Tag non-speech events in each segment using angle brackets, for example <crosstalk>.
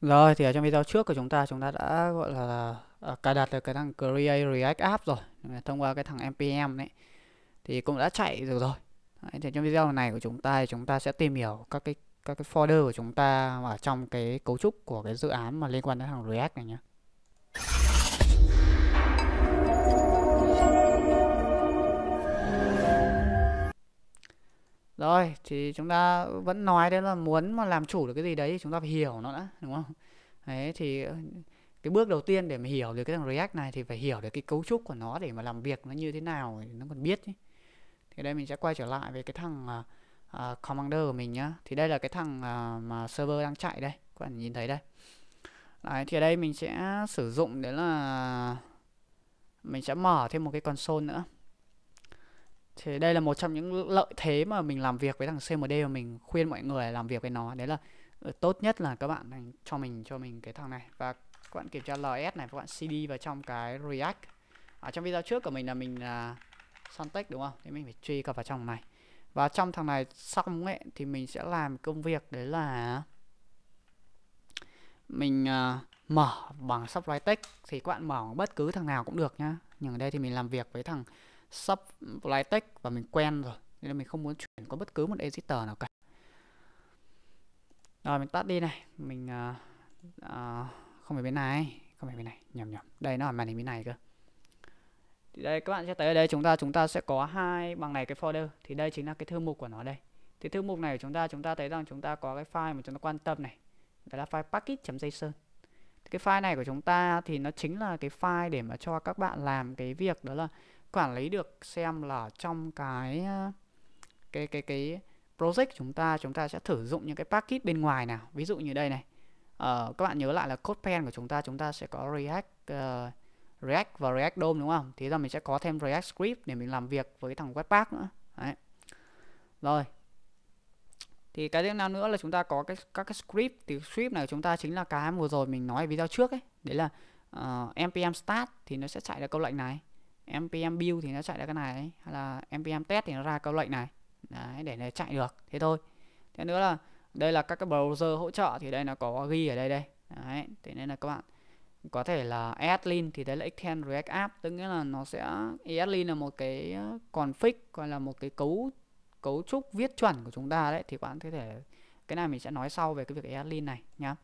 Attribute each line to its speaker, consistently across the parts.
Speaker 1: Rồi thì ở trong video trước của chúng ta chúng ta đã gọi là uh, cài đặt được cái thằng Create React App rồi thông qua cái thằng npm đấy thì cũng đã chạy được rồi. Đấy, thì trong video này của chúng ta thì chúng ta sẽ tìm hiểu các cái các cái folder của chúng ta ở trong cái cấu trúc của cái dự án mà liên quan đến thằng React này nhé. rồi thì chúng ta vẫn nói đấy là muốn mà làm chủ được cái gì đấy thì chúng ta phải hiểu nó đã đúng không đấy thì cái bước đầu tiên để mà hiểu được cái thằng React này thì phải hiểu được cái cấu trúc của nó để mà làm việc nó như thế nào nó còn biết ý. thì đây mình sẽ quay trở lại về cái thằng uh, commander của mình nhá thì đây là cái thằng uh, mà server đang chạy đây các bạn nhìn thấy đây đấy thì ở đây mình sẽ sử dụng đấy là mình sẽ mở thêm một cái console nữa thì đây là một trong những lợi thế mà mình làm việc với thằng CMD mà mình khuyên mọi người làm việc với nó đấy là ờ, tốt nhất là các bạn cho mình cho mình cái thằng này và các bạn kiểm tra ls này các bạn cd vào trong cái react ở trong video trước của mình là mình là Suntech đúng không? thì mình phải truy cập vào trong này. Và trong thằng này xong ấy thì mình sẽ làm công việc đấy là mình uh, mở bằng Supply Tech thì các bạn mở bất cứ thằng nào cũng được nhá. Nhưng ở đây thì mình làm việc với thằng sub tech và mình quen rồi nên là mình không muốn chuyển qua bất cứ một editor nào cả rồi mình tắt đi này mình uh, uh, không phải bên này không phải bên này nhầm nhầm đây nó ở màn hình bên này cơ thì đây các bạn sẽ thấy ở đây chúng ta chúng ta sẽ có hai bằng này cái folder thì đây chính là cái thư mục của nó đây thì thư mục này của chúng ta chúng ta thấy rằng chúng ta có cái file mà chúng ta quan tâm này đó là file package.json cái file này của chúng ta thì nó chính là cái file để mà cho các bạn làm cái việc đó là quản lý được xem là trong cái ờ, cái cái cái project chúng ta chúng ta sẽ thử dụng những cái package bên ngoài nào ví dụ như đây này ờ, các bạn nhớ lại là code pen của chúng ta chúng ta sẽ có react uh, react và react dom đúng không thế là mình sẽ có thêm react script để mình làm việc với thằng webpack nữa Đấy. rồi thì cái thứ nào nữa là chúng ta có cái các cái script thì script này của chúng ta chính là cái vừa rồi mình nói ở video trước ấy đấy là uh, ờ, npm start thì nó sẽ chạy ra câu lệnh này npm build thì nó chạy ra cái này hay là npm test thì nó ra câu lệnh này đấy, để nó chạy được thế thôi thế nữa là đây là các cái browser hỗ trợ thì đây nó có ghi ở đây đây đấy thế nên là các bạn có thể là ESLint thì đấy là extend React app tức nghĩa là nó sẽ ESLint là một cái ờ, config gọi là một cái cấu cấu trúc viết chuẩn của chúng ta đấy thì bạn có thể cái này mình sẽ nói sau về cái việc ESLint này nhá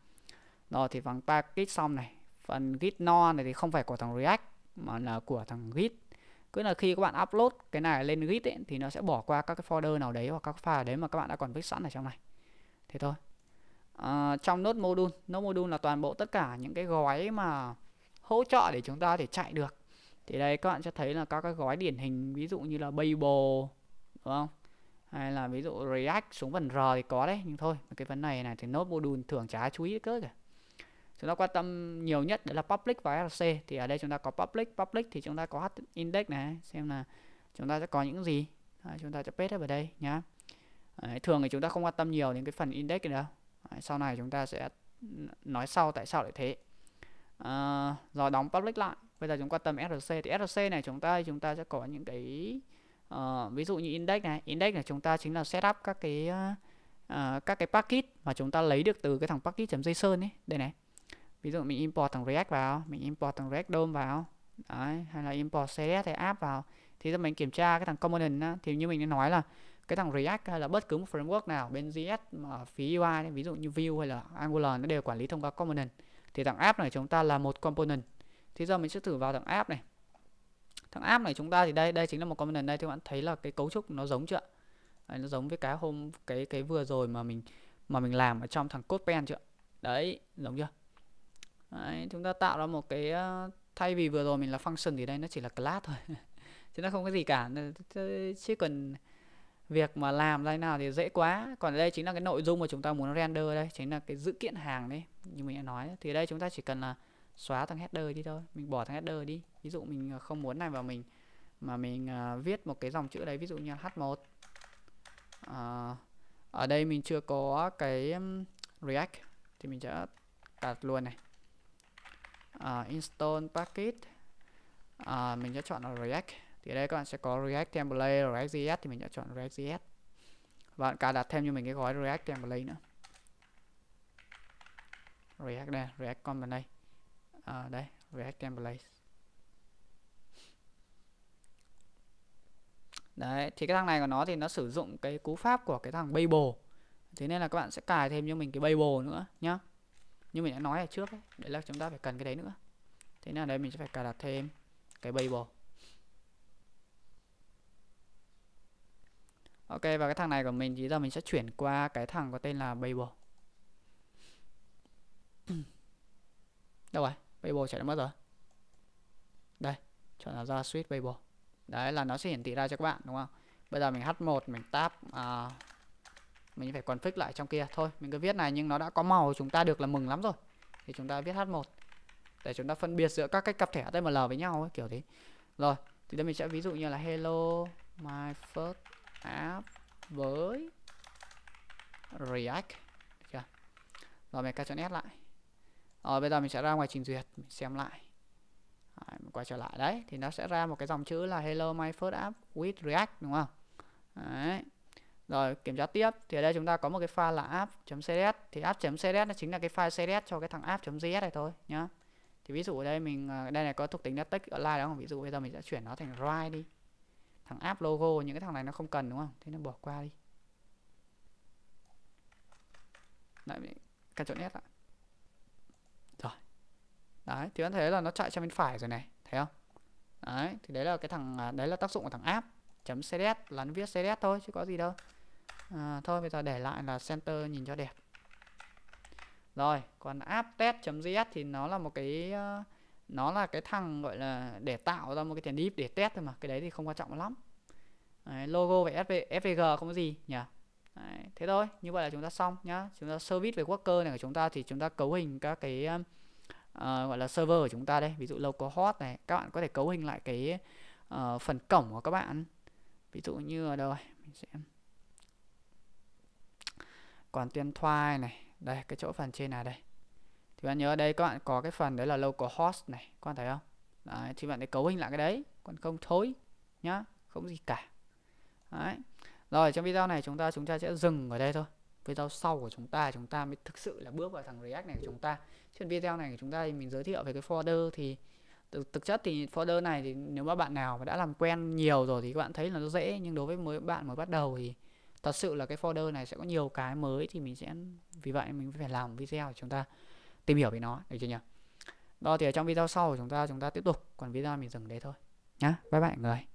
Speaker 1: rồi thì phần package xong này phần git non này thì không phải của thằng React mà là của thằng git cứ là khi các bạn upload cái này lên git ấy, thì nó sẽ bỏ qua các cái folder nào đấy hoặc các file đấy mà các bạn đã còn viết sẵn ở trong này thế thôi à, trong nốt module nốt module là toàn bộ tất cả những cái gói mà hỗ trợ để chúng ta để chạy được thì đây các bạn sẽ thấy là các cái gói điển hình ví dụ như là Babel đúng không hay là ví dụ React xuống phần R thì có đấy nhưng thôi cái vấn này này thì nốt module thường chả chú ý cơ kìa chúng ta quan tâm nhiều nhất đấy là public và src thì ở đây chúng ta có public public thì chúng ta có h index này xem là chúng ta sẽ có những gì đấy, chúng ta sẽ paste hết vào đây nhá đấy, thường thì chúng ta không quan tâm nhiều đến cái phần index nữa đâu sau này chúng ta sẽ nói sau tại sao lại thế à, rồi đóng public lại bây giờ chúng quan tâm src thì src này chúng ta chúng ta sẽ có những cái uh, ví dụ như index này index này chúng ta chính là setup các cái uh, các cái packet mà chúng ta lấy được từ cái thằng packet.json ấy đây này ví dụ mình import thằng React vào mình import thằng React DOM vào Đấy, hay là import CSS hay app vào thì giờ mình kiểm tra cái thằng component đó, thì như mình đã nói là cái thằng React hay là bất cứ một framework nào bên JS mà phía UI ví dụ như Vue hay là Angular nó đều quản lý thông qua component thì thằng app này chúng ta là một component thì giờ mình sẽ thử vào thằng app này thằng app này chúng ta thì đây đây chính là một component đây thì bạn thấy là cái cấu trúc nó giống chưa đấy, nó giống với cái hôm cái cái vừa rồi mà mình mà mình làm ở trong thằng code pen chưa đấy giống chưa Đấy, chúng ta tạo ra một cái ờ, thay vì vừa rồi mình là function thì đây nó chỉ là class thôi <laughs> chứ nó không có gì cả chứ cần việc mà làm ra nào thì dễ quá còn đây chính là cái nội dung mà chúng ta muốn render đây chính là cái dữ kiện hàng đấy như mình đã nói thì đây chúng ta chỉ cần là xóa thằng header đi thôi mình bỏ thằng header đi ví dụ mình ờ, không muốn này vào mình mà mình uh, viết một cái dòng chữ đấy ví dụ như h1 uh, ở đây mình chưa có cái React thì mình sẽ đặt luôn này uh, install package uh, à, mình sẽ chọn là React thì đây các bạn sẽ có React template React JS thì mình sẽ chọn React JS và bạn cài đặt thêm cho mình cái gói React template nữa React đây React Component à, đây React template đấy thì cái thằng này của nó thì nó sử dụng cái cú pháp của cái thằng Babel thế nên là các bạn sẽ cài thêm cho mình cái Babel nữa nhá như mình đã nói ở trước ấy, đấy là chúng ta phải cần cái đấy nữa thế nên là đây mình sẽ phải cài đặt thêm cái Babel Ok và cái thằng này của mình thì giờ mình sẽ chuyển qua cái thằng có tên là Babel <clears throat> Đâu rồi? Babel chạy đã mất rồi Đây, chọn là ra suite Babel Đấy là nó sẽ hiển thị ra cho các bạn đúng không? Bây giờ mình H1 mình tap uh, mình phải config lại trong kia thôi mình cứ viết này nhưng nó đã có màu chúng ta được là mừng lắm rồi thì chúng ta viết h1 để chúng ta phân biệt giữa các cái cặp thẻ tml với nhau ấy, kiểu thế rồi thì đây mình sẽ ví dụ như là hello my first app với react chưa? rồi mình cắt ctrl s lại rồi bây giờ mình sẽ ra ngoài trình duyệt mình xem lại Đấy, mình quay trở lại đấy thì nó sẽ ra một cái dòng chữ là hello my first app with react đúng không đấy rồi kiểm tra tiếp thì ở đây chúng ta có một cái file là app.css thì app.css nó chính là cái file css cho cái thằng app.js này thôi nhá thì ví dụ ở đây mình à, đây này có thuộc tính là text online đó không ví dụ bây giờ mình sẽ chuyển nó thành write đi thằng app logo những cái thằng này nó không cần đúng không thế nó bỏ qua đi lại mình Ctrl nét ạ rồi đấy thì bạn thấy là nó chạy sang bên phải rồi này thấy không đấy thì đấy là cái thằng à, đấy là tác dụng của thằng app chấm cds là nó viết cds thôi chứ có gì đâu À, thôi bây giờ để lại là center nhìn cho đẹp rồi còn app test.js thì nó là một cái ờ, nó là cái thằng gọi là để tạo ra một cái tiền deep để test thôi mà cái đấy thì không quan trọng lắm đấy, logo về SV, svg không có gì nhỉ đấy, thế thôi như vậy là chúng ta xong nhá chúng ta service về worker này của chúng ta thì chúng ta cấu hình các cái uh, gọi là server của chúng ta đây ví dụ hot này các bạn có thể cấu hình lại cái uh, phần cổng của các bạn ví dụ như ở đâu mình sẽ còn tiên thoại này đây cái chỗ phần trên này đây thì bạn nhớ đây các bạn có cái phần đấy là local host này các bạn thấy không đấy, thì bạn để cấu hình lại cái đấy còn không thối nhá không gì cả đấy rồi trong video này chúng ta chúng ta sẽ dừng ở đây thôi video sau của chúng ta chúng ta mới thực sự là bước vào thằng React này của chúng ta trên video này của chúng ta thì mình giới thiệu về cái folder thì thực, thực chất thì folder này thì nếu mà bạn nào mà đã làm quen nhiều rồi thì các bạn thấy là nó dễ nhưng đối với mới bạn mới bắt đầu thì thật sự là cái folder này sẽ có nhiều cái mới thì mình sẽ vì vậy mình phải làm video để chúng ta tìm hiểu về nó được chưa nhỉ đó thì ở trong video sau của chúng ta chúng ta tiếp tục còn video mình dừng đấy thôi nhá bye bye người